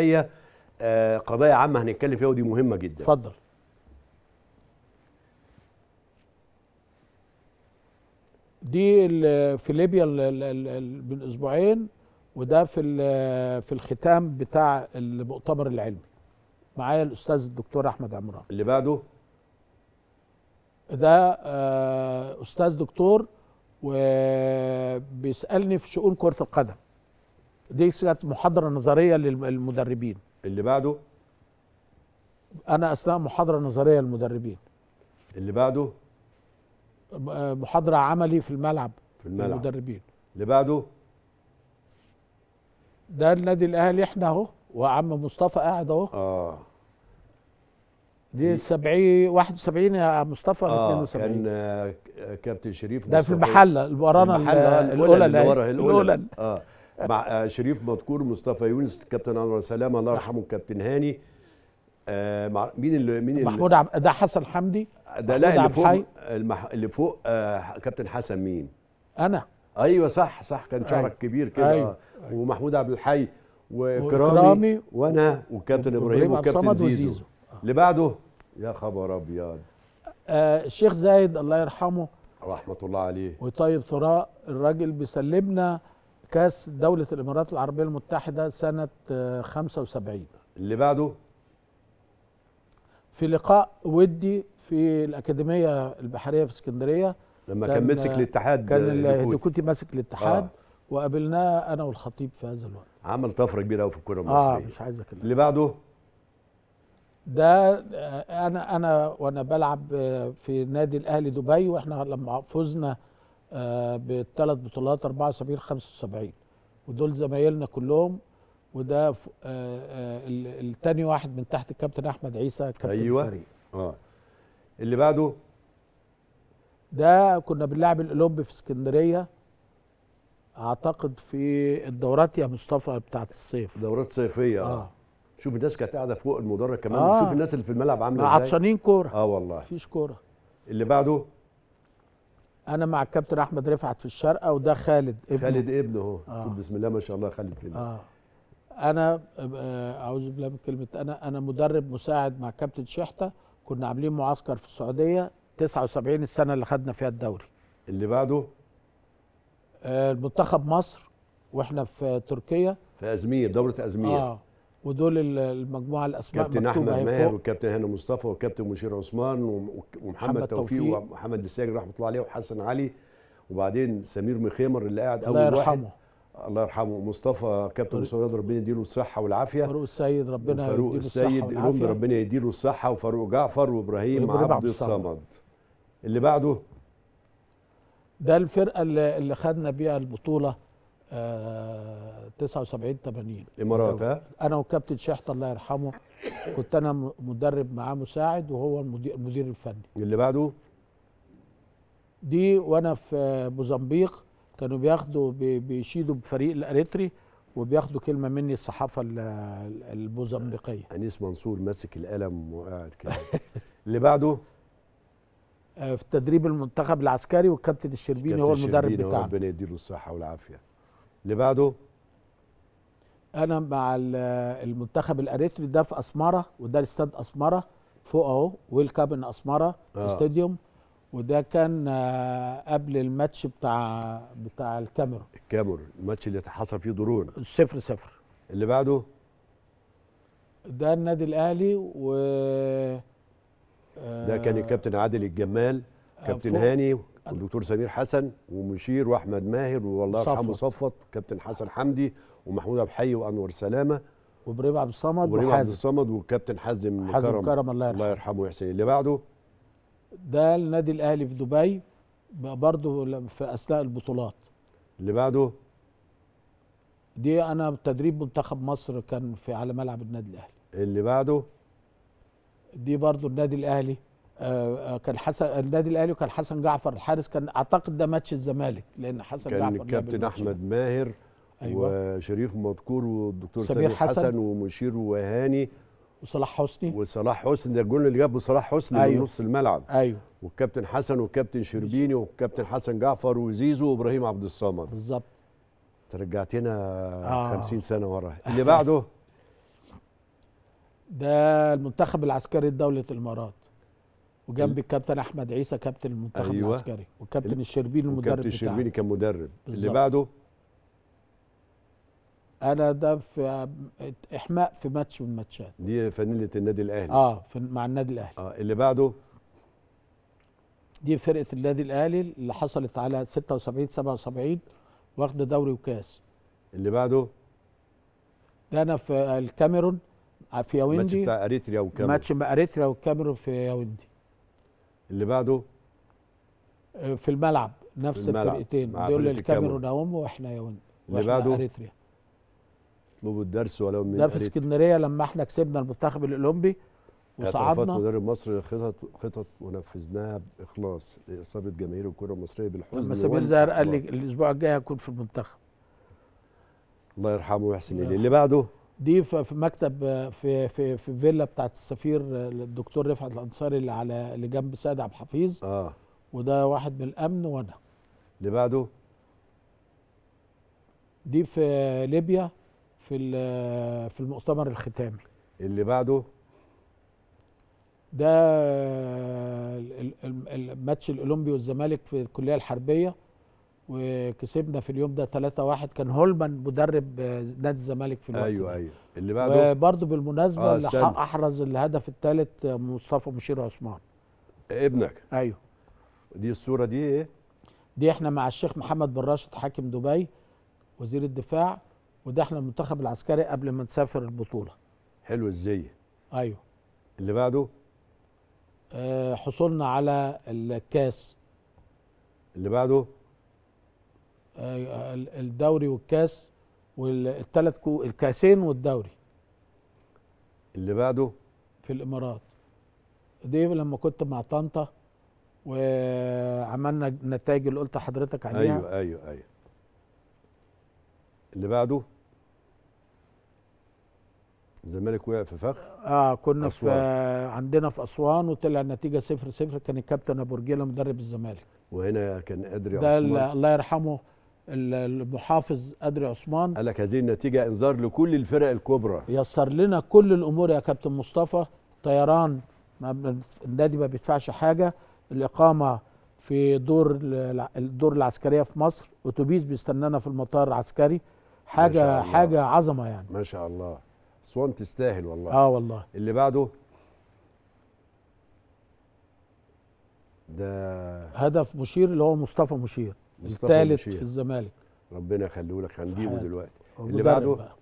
هي آه، قضايا عامه هنتكلم فيها ودي مهمه جدا اتفضل دي في ليبيا من اسبوعين وده في في الختام بتاع المؤتمر العلمي معايا الاستاذ الدكتور احمد عمران اللي بعده ده آه، استاذ دكتور وبيسالني في شؤون كره القدم دي كانت محاضره نظريه للمدربين اللي بعده انا اثناء محاضره نظريه للمدربين اللي بعده محاضره عملي في الملعب في الملعب للمدربين اللي بعده ده النادي الاهلي احنا اهو وعم مصطفى قاعد اهو اه دي 70 71 يا مصطفى آه 72 اه كان كابتن شريف مصطفى ده في المحله المحله آه، الاولى اللي ورا الاولى اه مع آه، شريف مذكور مصطفى يونس الكابتن انور سلامه الله يرحمه الكابتن هاني آه، مع مين اللي مين اللي محمود عب... ده حسن حمدي ده لا اللي فوق المح... اللي فوق آه كابتن حسن مين انا ايوه صح صح كان شعرك أيوة. كبير كده أيوة. أيوة. ومحمود عبد الحي وكرامي وانا والكابتن ابراهيم وكابتن زيزو, آه. اللي بعده يا خبر ابيض آه الشيخ زايد الله يرحمه رحمه الله عليه وطيب ثراء الراجل بيسلمنا كاس دولة الإمارات العربية المتحدة سنة 75 آه، اللي بعده في لقاء ودي في الأكاديمية البحرية في اسكندرية لما كان, كان ماسك الاتحاد كان كنت ماسك الاتحاد آه. وقابلناه أنا والخطيب في هذا الوقت عمل طفرة كبيرة قوي في الكرة آه، المصرية آه مش عايز أكلمك اللي بعده ده آه، انا انا وانا بلعب في نادي الاهلي دبي واحنا لما فزنا آه، بالثلاث بطولات 74 75 ودول زمايلنا كلهم وده آه، آه، الثاني واحد من تحت الكابتن احمد عيسى كابتن أيوة. الفريق اه اللي بعده ده كنا بنلعب الاولمبي في اسكندريه اعتقد في الدورات يا مصطفى بتاعه الصيف دورات صيفيه اه, آه. شوف الناس كانت قاعده فوق المدرج كمان آه. وشوف الناس اللي في الملعب عامله ازاي عطشانين كوره اه والله مفيش كوره اللي بعده انا مع الكابتن احمد رفعت في الشارقه وده خالد ابنه خالد ابنه اهو آه. بسم الله ما شاء الله خالد ابنه آه. انا آه، اعوذ بالله من كلمه انا انا مدرب مساعد مع كابتن شحته كنا عاملين معسكر في السعوديه 79 السنه اللي خدنا فيها الدوري اللي بعده المنتخب آه، مصر واحنا في تركيا في ازمير دوره ازمير آه. ودول المجموعه الاسماء كابتن احمد ماهر والكابتن هاني مصطفى والكابتن مشير عثمان ومحمد توفيق ومحمد الساجي رحمه الله عليه وحسن علي وبعدين سمير مخيمر اللي قاعد اول واحد الله يرحمه الله يرحمه مصطفى كابتن مصطفى ربنا يديله الصحه والعافيه فاروق السيد ربنا فاروق السيد رمضان ربنا يديله الصحه وفاروق جعفر وابراهيم عبد الصمد اللي بعده ده الفرقه اللي, اللي خدنا بيها البطوله 79 آه، 80 الامارات ها انا وكابتن شحت الله يرحمه كنت انا مدرب معاه مساعد وهو المدير, المدير الفني اللي بعده دي وانا في موزمبيق كانوا بياخدوا بيشيدوا بفريق الاريتري وبياخدوا كلمه مني الصحافه الموزمبيقيه انيس منصور ماسك القلم وقاعد كده اللي بعده آه، في تدريب المنتخب العسكري والكابتن الشربيني هو المدرب بتاعنا ربنا يديله الصحه والعافيه اللي بعده انا مع المنتخب الاريتري ده في اسمره وده الاستاد اسمره فوق اهو والكابن ان اسمره آه. استاديوم وده كان آه، قبل الماتش بتاع بتاع الكاميرون الكاميرون الماتش اللي حصل فيه ضرورة صفر صفر اللي بعده ده النادي الاهلي و ده كان آه، الكابتن عادل الجمال كابتن هاني والدكتور سمير حسن ومشير واحمد ماهر والله يرحمه صفت كابتن حسن حمدي ومحمود عبد الحي وانور سلامه وابراهيم عبد الصمد وحازم عبد الصمد والكابتن حازم حازم كرم, كرم الله يرحمه الله يرحمه ويحسن اللي بعده ده النادي الاهلي في دبي برضه في اثناء البطولات اللي بعده دي انا تدريب منتخب مصر كان في على ملعب النادي الاهلي اللي بعده دي برضه النادي الاهلي آه، آه، كان حسن النادي الاهلي وكان حسن جعفر الحارس كان اعتقد ده ماتش الزمالك لان حسن كان جعفر كان الكابتن احمد ماهر أيوة. وشريف مذكور والدكتور سمير حسن, حسن ومشير وهاني وصلاح حسني وصلاح حسني ده الجول اللي جابه صلاح حسني أيوة. من نص الملعب ايوه والكابتن حسن والكابتن شربيني والكابتن حسن جعفر وزيزو وابراهيم عبد الصمد بالظبط ترجعتنا آه. 50 سنه ورا اللي بعده ده المنتخب العسكري لدوله الامارات وجنب الكابتن احمد عيسى كابتن المنتخب أيوة. العسكري والكابتن الشربيني المدرب كابتن الشربيني كان مدرب بالزبط. اللي بعده انا ده في احماء في ماتش من الماتشات دي فانيله النادي الاهلي اه في مع النادي الاهلي اه اللي بعده دي فرقه النادي الاهلي اللي حصلت على 76 77 واخده دوري وكاس اللي بعده ده انا في الكاميرون في ياوندي ماتش بتاع اريتريا والكاميرون ماتش اريتريا والكاميرون في ياوندي اللي بعده آه، في الملعب نفس الفرقتين دول الكاميرون اهم واحنا يا وين اللي بعده اريتريا اطلبوا الدرس ولو من ده في اسكندريه لما احنا كسبنا المنتخب الاولمبي وصعدنا مدرب مصر خطط خطط ونفذناها باخلاص لاصابه جماهير الكره المصريه بالحزن لما سمير زهر قال لي الاسبوع الجاي هكون في المنتخب الله يرحمه ويحسن اليه آه. اللي بعده دي في مكتب في في في فيلا بتاعت السفير الدكتور رفعت الانصاري اللي على اللي جنب سيد عبد الحفيظ اه وده واحد من الامن وانا اللي بعده دي في ليبيا في في المؤتمر الختامي اللي بعده ده الماتش الاولمبي والزمالك في الكليه الحربيه وكسبنا في اليوم ده 3-1 كان هولمان مدرب آه، نادي الزمالك في الوقت ايوه ده. ايوه اللي بعده وبرده بالمناسبه آه اللي احرز الهدف الثالث آه، مصطفى مشير عثمان ابنك ايوه دي الصوره دي ايه؟ دي احنا مع الشيخ محمد بن راشد حاكم دبي وزير الدفاع وده احنا المنتخب العسكري قبل ما نسافر البطوله حلو ازاي ايوه اللي بعده آه، حصولنا على الكاس اللي بعده آه، الدوري والكاس والثلاث كو الكاسين والدوري اللي بعده في الامارات دي لما كنت مع طنطا وعملنا النتائج اللي قلت لحضرتك عليها ايوه ايوه ايوه اللي بعده الزمالك وقع في فخ اه كنا أسوان. في عندنا في اسوان وطلع النتيجه 0 0 كان الكابتن ابو رجيله مدرب الزمالك وهنا كان قادر ده عثمان ده الله يرحمه المحافظ أدري عثمان قال لك هذه النتيجة إنذار لكل الفرق الكبرى يسر لنا كل الأمور يا كابتن مصطفى طيران النادي ما بيدفعش حاجة الإقامة في دور الدور العسكرية في مصر أتوبيس بيستنانا في المطار العسكري حاجة حاجة عظمة يعني ما شاء الله أسوان تستاهل والله اه والله اللي بعده ده هدف مشير اللي هو مصطفى مشير الثالث في الزمالك ربنا يخليه لك هنجيبه دلوقتي اللي بعده بقى.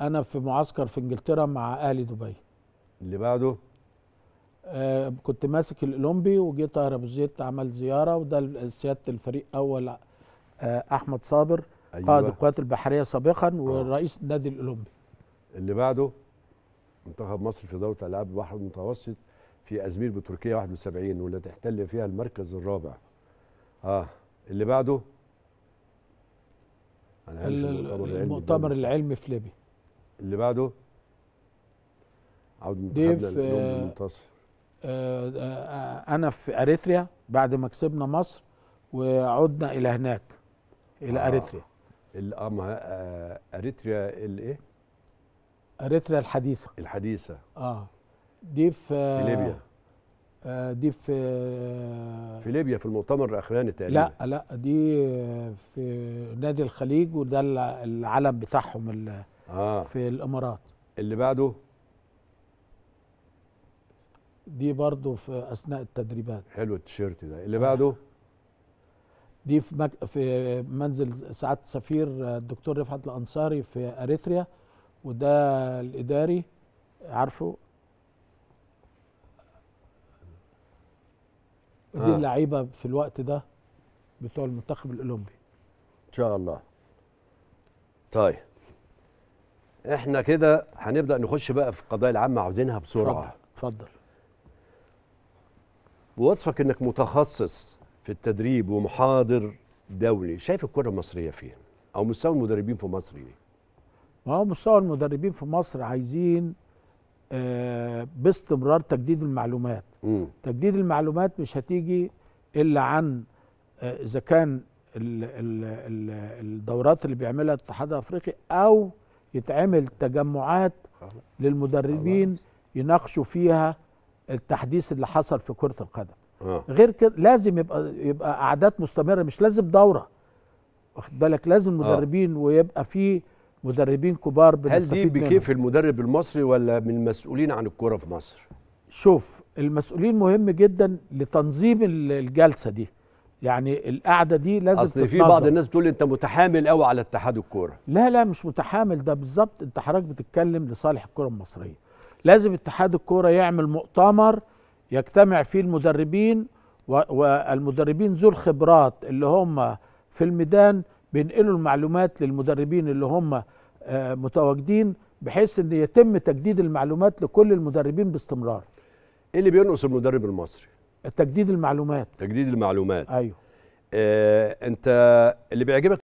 انا في معسكر في انجلترا مع اهلي دبي اللي بعده آه كنت ماسك الاولمبي وجه طاهر ابو زيد عمل زياره وده سياده الفريق اول آه احمد صابر أيوة. قائد القوات البحريه سابقا آه. ورئيس النادي الاولمبي اللي بعده منتخب مصر في دوره العاب البحر المتوسط في ازمير بتركيا 71 واللي تحتل فيها المركز الرابع اه اللي بعده المؤتمر العلمي المؤتمر العلمي في ليبيا اللي بعده عاود منتخبنا اليوم آه، منتصر آه آه انا في اريتريا بعد ما كسبنا مصر وعدنا الى هناك الى آه. اريتريا اه ما آه، اريتريا الايه اريتريا الحديثه الحديثه اه دي آه، في ليبيا آه، دي في آه، في ليبيا في المؤتمر الاخراني تقريبا لا لا دي في نادي الخليج وده العلم بتاعهم آه في الامارات اللي بعده دي برضه في اثناء التدريبات حلو التيشيرت ده اللي آه. بعده دي في مك... في منزل سعاده السفير آه، الدكتور رفعت الانصاري في اريتريا وده الاداري عارفه دي آه. اللعيبه في الوقت ده بتوع المنتخب الاولمبي ان شاء الله طيب احنا كده هنبدا نخش بقى في القضايا العامه عاوزينها بسرعه اتفضل بوصفك انك متخصص في التدريب ومحاضر دولي شايف الكره المصريه فين او مستوى المدربين في مصر ايه ما هو مستوى المدربين في مصر عايزين باستمرار تجديد المعلومات م. تجديد المعلومات مش هتيجي الا عن آه، اذا كان الدورات اللي بيعملها الاتحاد الافريقي او يتعمل تجمعات للمدربين يناقشوا فيها التحديث اللي حصل في كره القدم آه. غير كده لازم يبقى يبقى اعداد مستمره مش لازم دوره واخد بالك لازم آه. مدربين آه. ويبقى فيه مدربين كبار هل دي بكيف المدرب المصري ولا من المسؤولين عن الكوره في مصر شوف المسؤولين مهم جدا لتنظيم الجلسه دي يعني القعده دي لازم اصل في بعض الناس بتقول انت متحامل قوي على اتحاد الكوره لا لا مش متحامل ده بالظبط انت حضرتك بتتكلم لصالح الكوره المصريه لازم اتحاد الكوره يعمل مؤتمر يجتمع فيه المدربين والمدربين ذو الخبرات اللي هم في الميدان بينقلوا المعلومات للمدربين اللي هم آه، متواجدين بحيث ان يتم تجديد المعلومات لكل المدربين باستمرار ايه اللي بينقص المدرب المصري تجديد المعلومات تجديد المعلومات ايوه آه انت اللي بيعجبك